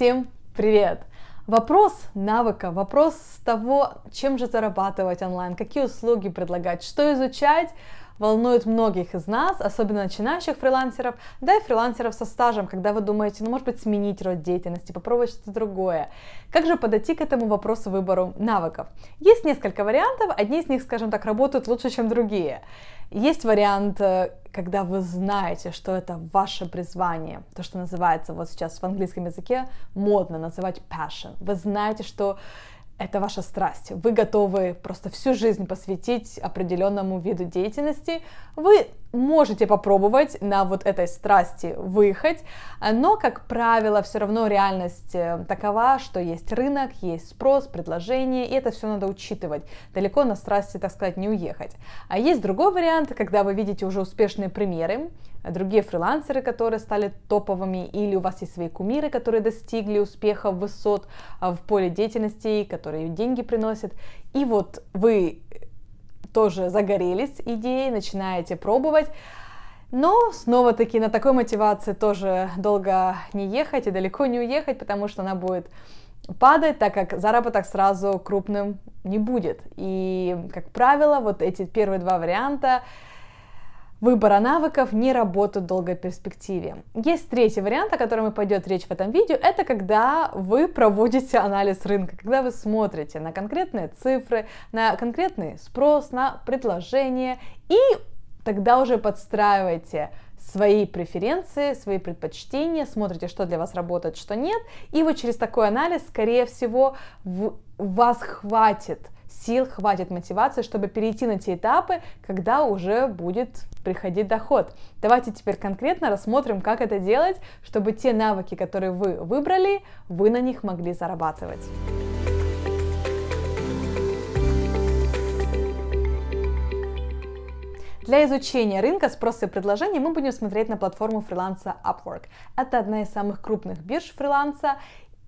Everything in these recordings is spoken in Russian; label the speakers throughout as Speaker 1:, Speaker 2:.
Speaker 1: Всем привет! Вопрос навыка, вопрос того, чем же зарабатывать онлайн, какие услуги предлагать, что изучать, волнует многих из нас, особенно начинающих фрилансеров, да и фрилансеров со стажем, когда вы думаете, ну может быть сменить род деятельности, попробовать что-то другое. Как же подойти к этому вопросу выбору навыков? Есть несколько вариантов, одни из них, скажем так, работают лучше, чем другие. Есть вариант э, когда вы знаете, что это ваше призвание, то, что называется вот сейчас в английском языке модно называть passion, вы знаете, что это ваша страсть. Вы готовы просто всю жизнь посвятить определенному виду деятельности. Вы можете попробовать на вот этой страсти выехать, но, как правило, все равно реальность э, такова, что есть рынок, есть спрос, предложение, и это все надо учитывать. Далеко на страсти, так сказать, не уехать. А есть другой вариант, когда вы видите уже успешные примеры, другие фрилансеры, которые стали топовыми, или у вас есть свои кумиры, которые достигли успеха, высот а, в поле деятельности, которые деньги приносят, и вот вы тоже загорелись идеей, начинаете пробовать. Но снова-таки на такой мотивации тоже долго не ехать и далеко не уехать, потому что она будет падать, так как заработок сразу крупным не будет. И, как правило, вот эти первые два варианта выбора навыков не работают в долгой перспективе. Есть третий вариант, о котором и пойдет речь в этом видео, это когда вы проводите анализ рынка, когда вы смотрите на конкретные цифры, на конкретный спрос, на предложение и тогда уже подстраивайте свои преференции, свои предпочтения, смотрите, что для вас работает, что нет, и вот через такой анализ, скорее всего, вас хватит – сил хватит мотивации, чтобы перейти на те этапы, когда уже будет приходить доход. Давайте теперь конкретно рассмотрим, как это делать, чтобы те навыки, которые вы выбрали, вы на них могли зарабатывать. Для изучения рынка спроса и предложения мы будем смотреть на платформу фриланса Upwork. Это одна из самых крупных бирж фриланса,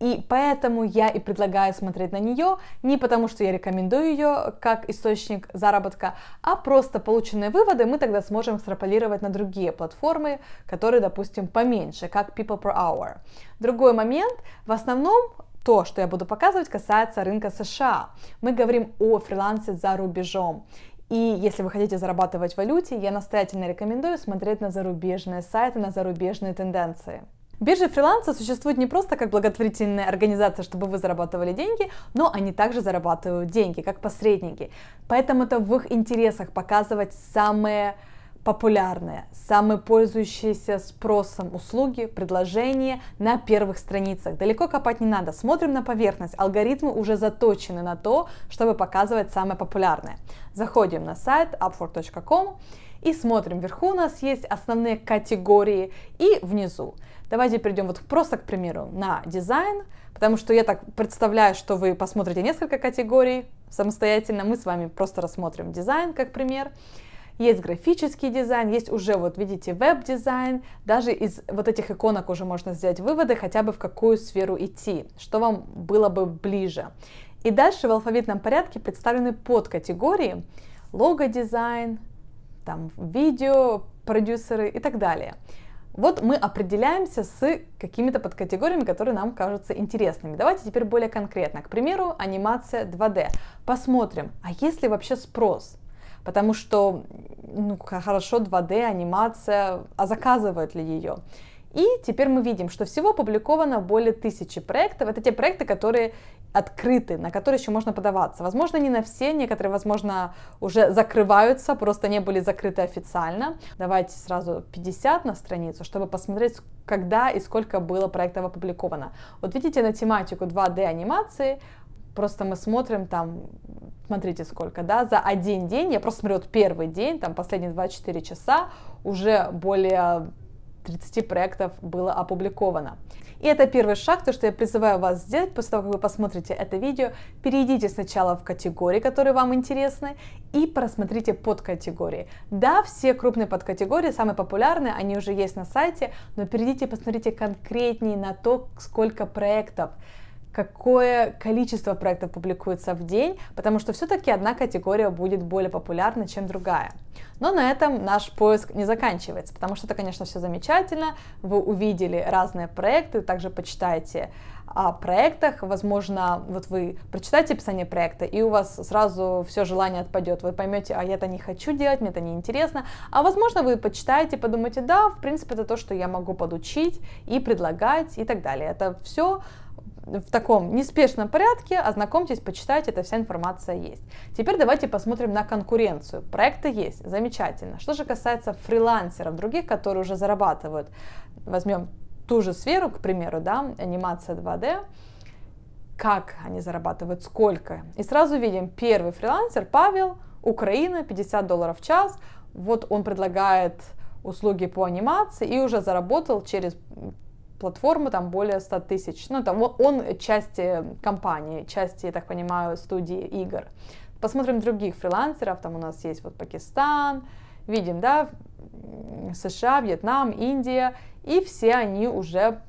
Speaker 1: и поэтому я и предлагаю смотреть на нее, не потому что я рекомендую ее как источник заработка, а просто полученные выводы мы тогда сможем экстраполировать на другие платформы, которые, допустим, поменьше, как People Per Hour. Другой момент, в основном то, что я буду показывать, касается рынка США. Мы говорим о фрилансе за рубежом. И если вы хотите зарабатывать в валюте, я настоятельно рекомендую смотреть на зарубежные сайты, на зарубежные тенденции. Биржи фриланса существуют не просто как благотворительная организация, чтобы вы зарабатывали деньги, но они также зарабатывают деньги, как посредники. Поэтому это в их интересах показывать самые популярные, самые пользующиеся спросом услуги, предложения на первых страницах. Далеко копать не надо, смотрим на поверхность. Алгоритмы уже заточены на то, чтобы показывать самое популярное. Заходим на сайт upwork.com и смотрим, вверху у нас есть основные категории и внизу. Давайте перейдем вот просто, к примеру, на дизайн, потому что я так представляю, что вы посмотрите несколько категорий самостоятельно, мы с вами просто рассмотрим дизайн как пример. Есть графический дизайн, есть уже, вот видите, веб-дизайн. Даже из вот этих иконок уже можно сделать выводы, хотя бы в какую сферу идти, что вам было бы ближе. И дальше в алфавитном порядке представлены подкатегории лого-дизайн, там видео, продюсеры и так далее. Вот мы определяемся с какими-то подкатегориями, которые нам кажутся интересными. Давайте теперь более конкретно. К примеру, анимация 2D. Посмотрим, а есть ли вообще спрос? потому что ну, хорошо 2D, анимация, а заказывают ли ее? И теперь мы видим, что всего опубликовано более тысячи проектов. Это те проекты, которые открыты, на которые еще можно подаваться. Возможно, не на все, некоторые, возможно, уже закрываются, просто не были закрыты официально. Давайте сразу 50 на страницу, чтобы посмотреть, когда и сколько было проектов опубликовано. Вот видите, на тематику 2D анимации просто мы смотрим там смотрите сколько, да, за один день, я просто смотрю вот первый день, там последние 24 часа уже более 30 проектов было опубликовано. И это первый шаг, то, что я призываю вас сделать после того, как вы посмотрите это видео. Перейдите сначала в категории, которые вам интересны, и просмотрите подкатегории. Да, все крупные подкатегории, самые популярные, они уже есть на сайте, но перейдите и посмотрите конкретнее на то, сколько проектов какое количество проектов публикуется в день, потому что все-таки одна категория будет более популярна, чем другая. Но на этом наш поиск не заканчивается, потому что это, конечно, все замечательно. Вы увидели разные проекты, также почитайте о проектах. Возможно, вот вы прочитаете описание проекта, и у вас сразу все желание отпадет. Вы поймете, а я это не хочу делать, мне это не интересно. А возможно, вы почитаете, подумаете, да, в принципе, это то, что я могу подучить и предлагать и так далее. Это все в таком неспешном порядке, ознакомьтесь, почитайте, эта вся информация есть. Теперь давайте посмотрим на конкуренцию. Проекты есть, замечательно. Что же касается фрилансеров, других, которые уже зарабатывают, возьмем ту же сферу, к примеру, да, анимация 2D, как они зарабатывают, сколько. И сразу видим, первый фрилансер Павел, Украина, 50 долларов в час, вот он предлагает услуги по анимации и уже заработал через платформы, там более 100 тысяч. Ну, там он части компании, части, я так понимаю, студии игр. Посмотрим других фрилансеров, там у нас есть вот Пакистан, видим, да, США, Вьетнам, Индия, и все они уже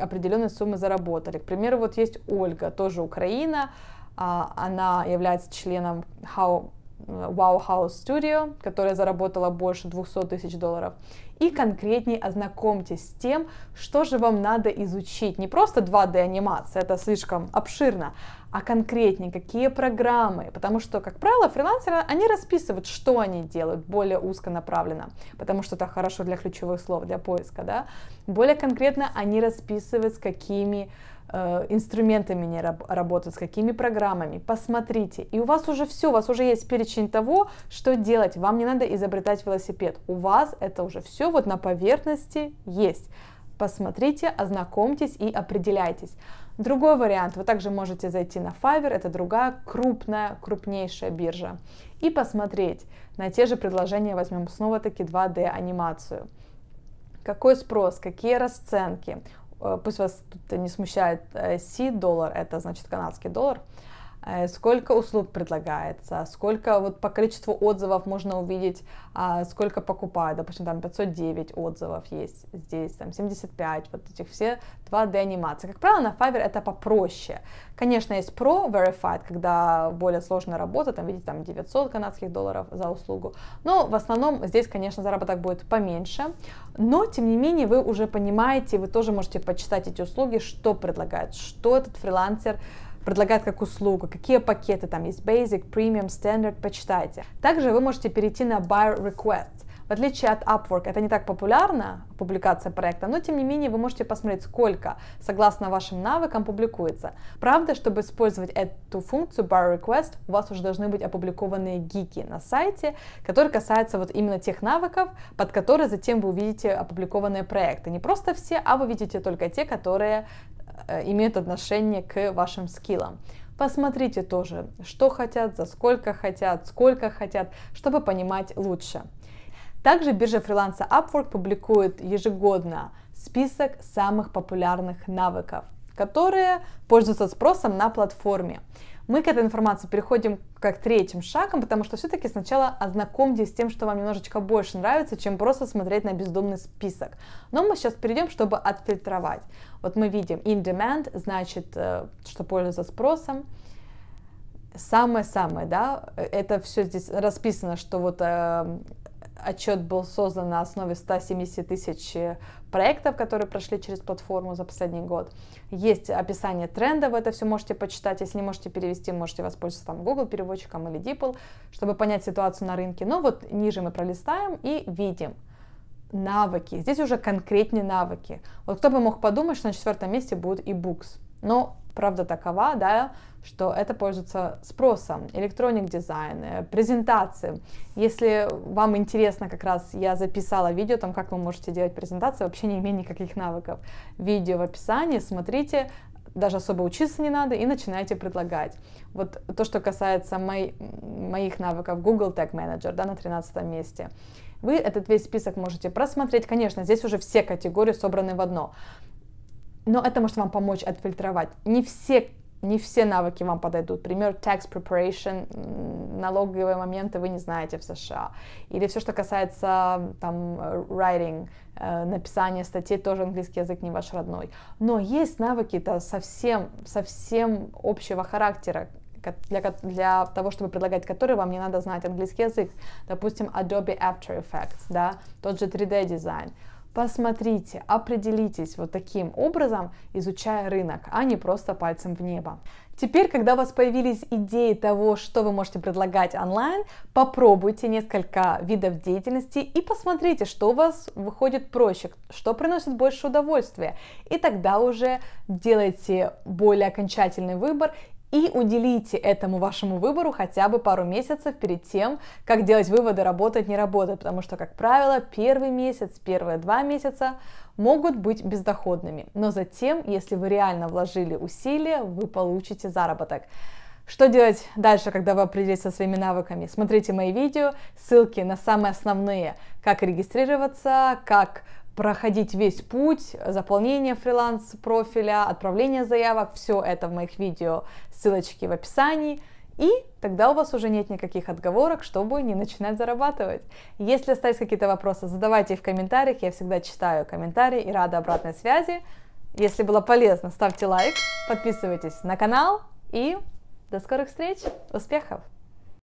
Speaker 1: определенные суммы заработали. К примеру, вот есть Ольга, тоже Украина, а, она является членом How э, Wow House Studio, которая заработала больше 200 тысяч долларов и конкретнее ознакомьтесь с тем, что же вам надо изучить. Не просто 2D анимация, это слишком обширно, а конкретнее, какие программы, потому что, как правило, фрилансеры, они расписывают, что они делают, более узко направленно, потому что это хорошо для ключевых слов, для поиска, да, более конкретно они расписывают, с какими Э, инструментами не раб- работать, с какими программами, посмотрите. И у вас уже все, у вас уже есть перечень того, что делать. Вам не надо изобретать велосипед. У вас это уже все вот на поверхности есть. Посмотрите, ознакомьтесь и определяйтесь. Другой вариант, вы также можете зайти на Fiverr, это другая крупная, крупнейшая биржа, и посмотреть на те же предложения, возьмем снова-таки 2D анимацию какой спрос, какие расценки, Э, пусть вас тут не смущает C-доллар, э, это значит канадский доллар, Э, сколько услуг предлагается, сколько вот по количеству отзывов можно увидеть, а, сколько покупают, допустим, там 509 отзывов есть здесь, там 75, вот этих все 2D анимации. Как правило, на Fiverr это попроще. Конечно, есть Pro Verified, когда более сложная работа, там, видите, там 900 канадских долларов за услугу, но в основном здесь, конечно, заработок будет поменьше, но, тем не менее, вы уже понимаете, вы тоже можете почитать эти услуги, что предлагает, что этот фрилансер предлагает как услугу, какие пакеты там есть, Basic, Premium, Standard, почитайте. Также вы можете перейти на Buy request. В отличие от Upwork, это не так популярно, публикация проекта, но тем не менее вы можете посмотреть, сколько, согласно вашим навыкам, публикуется. Правда, чтобы использовать эту функцию Bar Request, у вас уже должны быть опубликованные гики на сайте, которые касаются вот именно тех навыков, под которые затем вы увидите опубликованные проекты. Не просто все, а вы видите только те, которые Э, имеют отношение к вашим скиллам. Посмотрите тоже, что хотят, за сколько хотят, сколько хотят, чтобы понимать лучше. Также биржа фриланса Upwork публикует ежегодно список самых популярных навыков, которые пользуются спросом на платформе мы к этой информации переходим как третьим шагом, потому что все-таки сначала ознакомьтесь с тем, что вам немножечко больше нравится, чем просто смотреть на бездомный список. Но мы сейчас перейдем, чтобы отфильтровать. Вот мы видим in demand, значит, э, что пользуется спросом, самое-самое, да, э, это все здесь расписано, что вот э, отчет был создан на основе 170 тысяч э, проектов, которые прошли через платформу за последний год. Есть описание тренда, вы это все можете почитать. Если не можете перевести, можете воспользоваться там Google переводчиком или DeepL, чтобы понять ситуацию на рынке. Но вот ниже мы пролистаем и видим навыки. Здесь уже конкретные навыки. Вот кто бы мог подумать, что на четвертом месте будет e-books. Но Правда такова, да, что это пользуется спросом, электроник-дизайн, э, презентации. Если вам интересно, как раз я записала видео, там, как вы можете делать презентации, вообще не имея никаких навыков. Видео в описании, смотрите, даже особо учиться не надо, и начинаете предлагать. Вот то, что касается мои, моих навыков Google Tag Manager, да, на 13 месте. Вы этот весь список можете просмотреть. Конечно, здесь уже все категории собраны в одно но это может вам помочь отфильтровать. Не все не все навыки вам подойдут. Пример tax preparation, налоговые моменты вы не знаете в США. Или все, что касается там writing, э, написание статей, тоже английский язык не ваш родной. Но есть навыки-то совсем, совсем общего характера, для, для того, чтобы предлагать которые, вам не надо знать английский язык. Допустим, Adobe After Effects, да, тот же 3D-дизайн. Посмотрите, определитесь вот таким образом, изучая рынок, а не просто пальцем в небо. Теперь, когда у вас появились идеи того, что вы можете предлагать онлайн, попробуйте несколько видов деятельности и посмотрите, что у вас выходит проще, что приносит больше удовольствия. И тогда уже делайте более окончательный выбор и уделите этому вашему выбору хотя бы пару месяцев перед тем, как делать выводы, работать, не работать, потому что, как правило, первый месяц, первые два месяца могут быть бездоходными, но затем, если вы реально вложили усилия, вы получите заработок. Что делать дальше, когда вы определитесь со своими навыками? Смотрите мои видео, ссылки на самые основные, как регистрироваться, как проходить весь путь, заполнения фриланс-профиля, отправления заявок, все это в моих видео, ссылочки в описании. И тогда у вас уже нет никаких отговорок, чтобы не начинать зарабатывать. Если остались какие-то вопросы, задавайте их в комментариях, я всегда читаю комментарии и рада обратной связи. Если было полезно, ставьте лайк, подписывайтесь на канал и до скорых встреч, успехов!